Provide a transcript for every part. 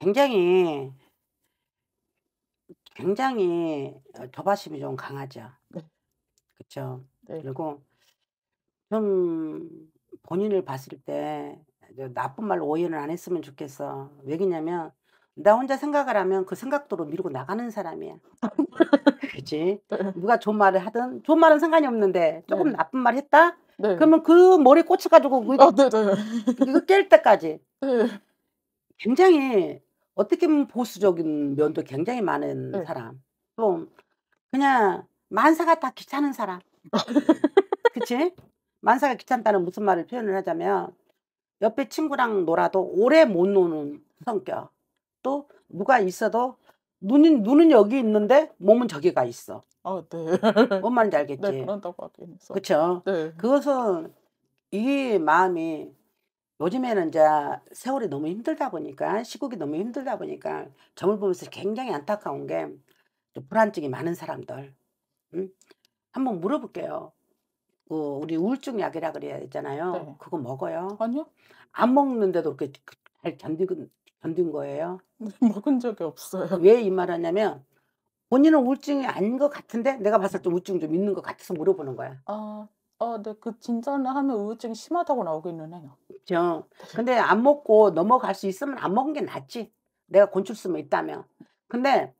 굉장히 굉장히 조바심이 어, 좀 강하죠. 네. 그렇죠. 네. 그리고 좀 본인을 봤을 때 나쁜 말로 오해는 안 했으면 좋겠어. 왜냐면 나 혼자 생각을 하면 그 생각대로 미고 나가는 사람이야. 그렇지? 누가 좋은 말을 하든 좋은 말은 상관이 없는데 조금 네. 나쁜 말 했다? 네. 그러면 그 머리 꽂혀가지고 그 아, 네, 네, 네. 이거, 아, 깰 때까지 굉장히 어떻게 보면 보수적인 면도 굉장히 많은 응. 네. 사람. 또 그냥 만사가 다 귀찮은 사람. 그치? 만사가 귀찮다는 무슨 말을 표현을 하자면 옆에 친구랑 놀아도 오래 못 노는 성격. 또 누가 있어도 눈은 눈은 여기 있는데 몸은 저기 가 있어. 아, 네. 뭔 말인지 알겠지. 네, 그런다고 하긴 했어. 그렇죠. 네. 그것은 이 마음이 요즘에는 이제 세월이 너무 힘들다 보니까 시국이 너무 힘들다 보니까 점을 보면서 굉장히 안타까운 게 불안증이 많은 사람들 응? 한번 물어볼게요. 그 우리 우울증 약이라 그래야 되잖아요. 네. 그거 먹어요? 아니요. 안 먹는데도 그렇게 잘 견딘, 견딘 거예요? 네, 먹은 적이 없어요. 왜 이 말하냐면 본인은 우울증이 아닌 것 같은데 내가 봤을 때 우울증 좀 있는 것 같아서 물어보는 거야. 아, 어, 네, 그진짜을 하면 우울증이 심하다고 나오기는 해요. 그죠. 네. 근데 안 먹고 넘어갈 수 있으면 안 먹은 게 낫지. 내가 곤출수만 있다면. 근데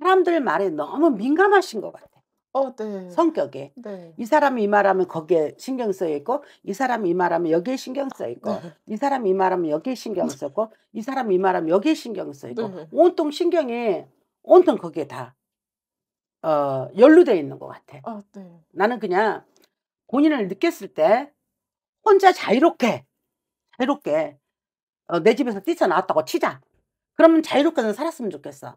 사람들 말에 너무 민감하신 것 같아. 어, 네. 성격에. 네. 이 사람이 이 말하면 거기에 신경 쓰 있고, 이 사람이 이 말하면 여기에 신경 쓰 있고, 네. 이 사람이 이 말하면 여기에 신경 네. 쓰고, 이 사람이 이 말하면 여기에 신경 쓰 있고, 네. 온통 신경이 온통 거기에 다 어, 연루돼 있는 것 같아. 어, 네. 나는 그냥 본인을 느꼈을 때 혼자 자유롭게 자유롭게 어, 내 집에서 뛰쳐나왔다고 치자. 그러면 자유롭게는 살았으면 좋겠어.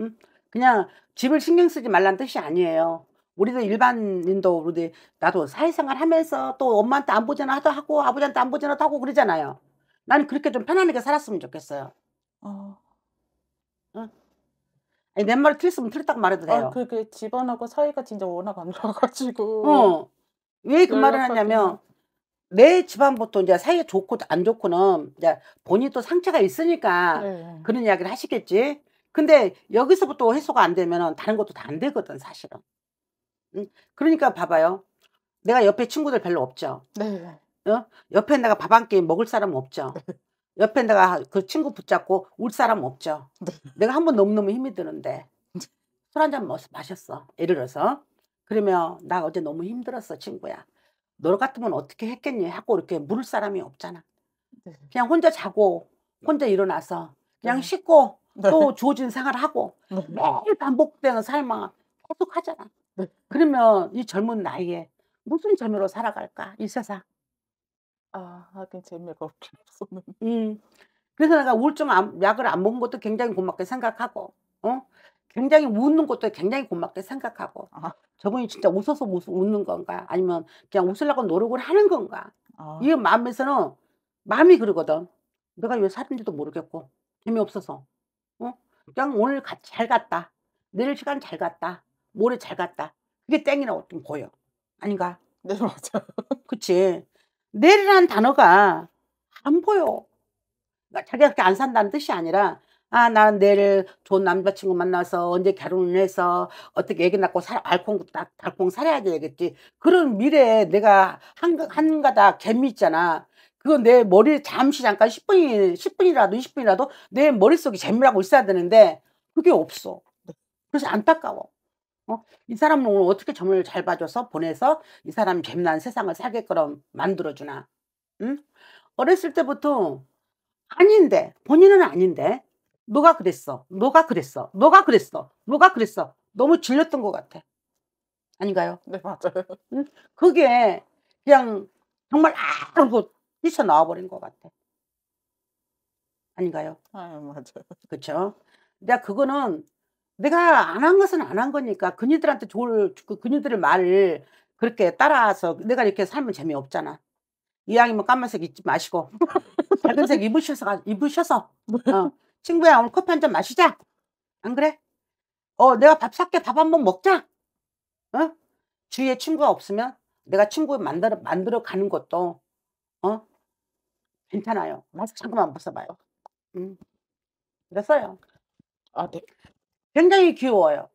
응? 그냥 집을 신경 쓰지 말란 뜻이 아니에요. 우리도 일반인도 우리 나도 사회생활 하면서 또 엄마한테 안 보잖아 하도 하고 아버지한테 안 보잖아 도 하고 그러잖아요. 나는 그렇게 좀 편안하게 살았으면 좋겠어요. 어. 응? 아니, 내 말을 틀렸으면 틀렸다고 말해도 아, 돼요. 아, 그, 그게 집안하고 사이가 진짜 워낙 안 좋아가지고. 어. 왜 그 말을 하냐면, 내 집안 보통 이제 사이가 좋고 안 좋고는 이제 본인 또 상처가 있으니까 네. 그런 이야기를 하시겠지. 근데 여기서부터 해소가 안 되면은 다른 것도 다 안 되거든, 사실은. 응? 그러니까 봐봐요. 내가 옆에 친구들 별로 없죠. 네. 어? 옆에 내가 밥 한 끼 먹을 사람 없죠. 네. 옆에 내가 그 친구 붙잡고 울 사람 없죠. 네. 내가 한 번 너무너무 힘이 드는데 네. 술한잔 마셨어. 예를 들어서 그러면 나 어제 너무 힘들었어 친구야. 너 같으면 어떻게 했겠니 하고 이렇게 물을 사람이 없잖아. 네. 그냥 혼자 자고 혼자 일어나서 그냥 네. 씻고 네. 또 주어진 생활하고 네. 매일 반복되는 삶을 계속 하잖아. 그러면 이 젊은 나이에 무슨 재미로 살아갈까 이 세상. 아 하긴 재미가 없긴 없었는데. 음. 그래서 내가 우울증 안- 약을 안 먹은 것도 굉장히 고맙게 생각하고, 어? 굉장히 웃는 것도 굉장히 고맙게 생각하고, 아, 저분이 진짜 웃어서 웃, 웃는 건가? 아니면 그냥 웃으려고 노력을 하는 건가? 아, 이 마음에서는 마음이 그러거든. 내가 왜 살인지도 모르겠고, 재미없어서. 어? 그냥 오늘 가- 잘 갔다. 내일 시간 잘 갔다. 모레 잘 갔다. 그게 땡이라고 좀 보여. 아닌가? 네 맞아. 그치? 내리란 단어가 안 보여. 그러니까 자기가 그렇게 안 산다는 뜻이 아니라 아, 나는 내일 좋은 남자친구 만나서 언제 결혼을 해서 어떻게 애기 낳고 살, 알콩, 달콩 살아야 되겠지. 그런 미래에 내가 한, 한 가닥 재미 있잖아. 그거 내 머리를 잠시 잠깐 10분이, 10분이라도 20분이라도 내 머릿속에 재미라고 있어야 되는데 그게 없어. 네. 그래서 안타까워. 어? 이 사람은 오늘 어떻게 점을 잘 봐줘서 보내서 이 사람 재미난 세상을 살게끔 만들어주나. 응? 어렸을 때부터 아닌데 본인은 아닌데 너가 그랬어. 너가 그랬어. 너가 그랬어. 너가 그랬어. 너무 질렸던 것 같아. 아닌가요? 네 맞아요. 응? 그게 그냥 정말 아르고 뛰쳐나와 버린 것 같아. 아닌가요? 아 맞아요. 그렇 내가 그거는 내가 안 한 것은 안 한 거니까 그녀들한테 좋을 그 그녀들의 말을 그렇게 따라서 내가 이렇게 살면 재미없잖아. 이왕이면 뭐 까만색 입지 마시고 밝은색 입으셔서 입으셔서 어, 친구야 오늘 커피 한 잔 마시자. 안 그래? 어 내가 밥 살게 밥 한번 먹자. 어 주위에 친구가 없으면 내가 친구 만들어 만들어 가는 것도 어 괜찮아요. 마스크 잠깐만 벗어봐요. 음 그랬어요. 아 네. 굉장히 귀여워요.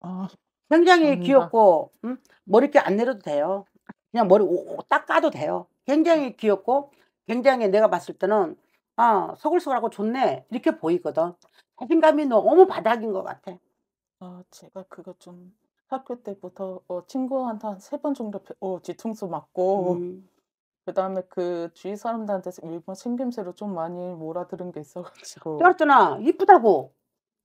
아, 굉장히 정말. 귀엽고 음? 머리 안 내려도 돼요. 그냥 머리 딱 까도 돼요. 굉장히 귀엽고 굉장히 내가 봤을 때는 아 서글서글하고 좋네 이렇게 보이거든. 자신감이 너무 바닥인 것 같아. 아 제가 그거 좀 학교 때부터 어, 친구한테 한 세 번 정도 어, 뒤통수 맞고 음. 그다음에 그 주위 사람들한테 일본 생김새로 좀 많이 몰아들은 게 있어가지고. 떨었잖아 이쁘다고.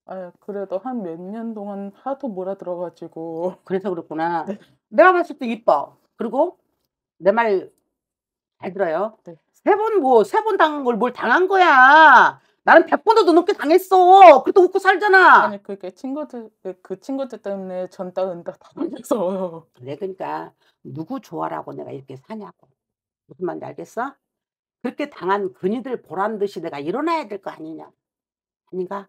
아 그래도 한 몇 년 동안 하도 몰아들어가지고 그래서 그렇구나. 네. 내가 봤을 때 이뻐. 그리고 내 말 잘 들어요. 네. 세 번 뭐 세번 뭐, 당한 걸 뭘 당한 거야. 나는 백번도더높게 당했어. 그래도 웃고 살잖아. 아니 그게 친구들 그 친구들 때문에 전따 은따 다걸려어 그래 그러니까 누구 좋아라고 내가 이렇게 사냐고. 무슨 말인지 알겠어? 그렇게 당한 그이들 보란 듯이 내가 일어나야 될 거 아니냐. 그러니까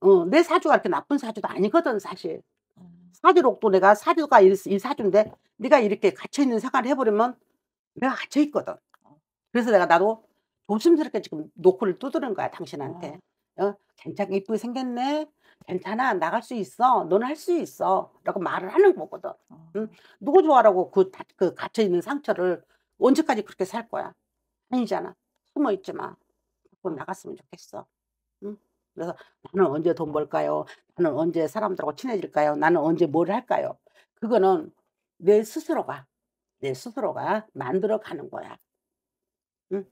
어, 내 사주가 이렇게 나쁜 사주도 아니거든 사실. 음. 사주록도 내가 사주가 이, 이 사주인데 네가 이렇게 갇혀 있는 생활을 해버리면 내가 갇혀 있거든. 어. 그래서 내가 나도 조심스럽게 지금 노크를 두드는 거야 당신한테. 아. 어, 괜찮게 이쁘게 생겼네. 괜찮아 나갈 수 있어. 너는 할수 있어.라고 말을 하는 거거든. 어. 응? 누구 좋아라고 그, 그 갇혀 있는 상처를 언제까지 그렇게 살 거야? 아니잖아. 숨어 있지 마. 나갔으면 좋겠어. 그래서 나는 언제 돈 벌까요? 나는 언제 사람들하고 친해질까요? 나는 언제 뭘 할까요? 그거는 내 스스로가 내 스스로가 만들어 가는 거야. 응?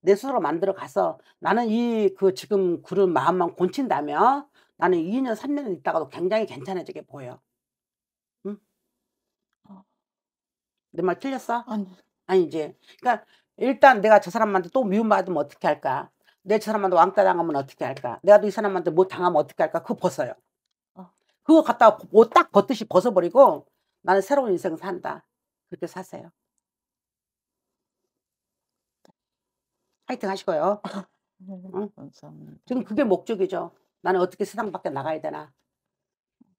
내 스스로 만들어 가서 나는 이 그 지금 그른 마음만 곤친다면 나는 2년 3년 있다가도 굉장히 괜찮아지게 보여. 응? 내말 틀렸어? 아니. 아니지. 그러니까 일단 내가 저 사람한테 또 미움받으면 어떻게 할까? 내 사람한테 왕따 당하면 어떻게 할까? 내가 이 사람한테 뭐 당하면 어떻게 할까? 그거 벗어요. 어. 그거 갖다가 뭐딱 벗듯이 벗어버리고 나는 새로운 인생 산다. 그렇게 사세요. 화이팅 하시고요. 응? 지금 그게 목적이죠. 나는 어떻게 세상 밖에 나가야 되나.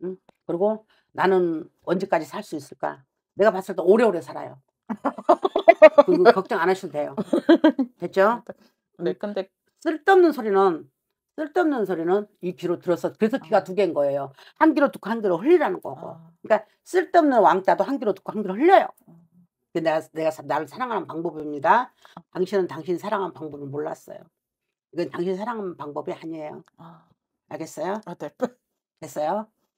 응? 그리고 나는 언제까지 살 수 있을까. 내가 봤을 때 오래오래 살아요. 걱정 안 하셔도 돼요. 됐죠? 네, 근데 쓸데없는 소리는 쓸데없는 소리는 이 귀로 들어서 그래서 귀가 아. 두 개인 거예요. 한 귀로 듣고 한 귀로 흘리라는 거고. 아. 그러니까 쓸데없는 왕따도 한 귀로 듣고 한 귀로 흘려요. 어. 그 내가 내가 나를 사랑하는 방법입니다. 아. 당신은 당신 사랑하는 방법을 몰랐어요. 이건 당신 사랑하는 방법이 아니에요. 아. 알겠어요? 아, 네. 됐어요?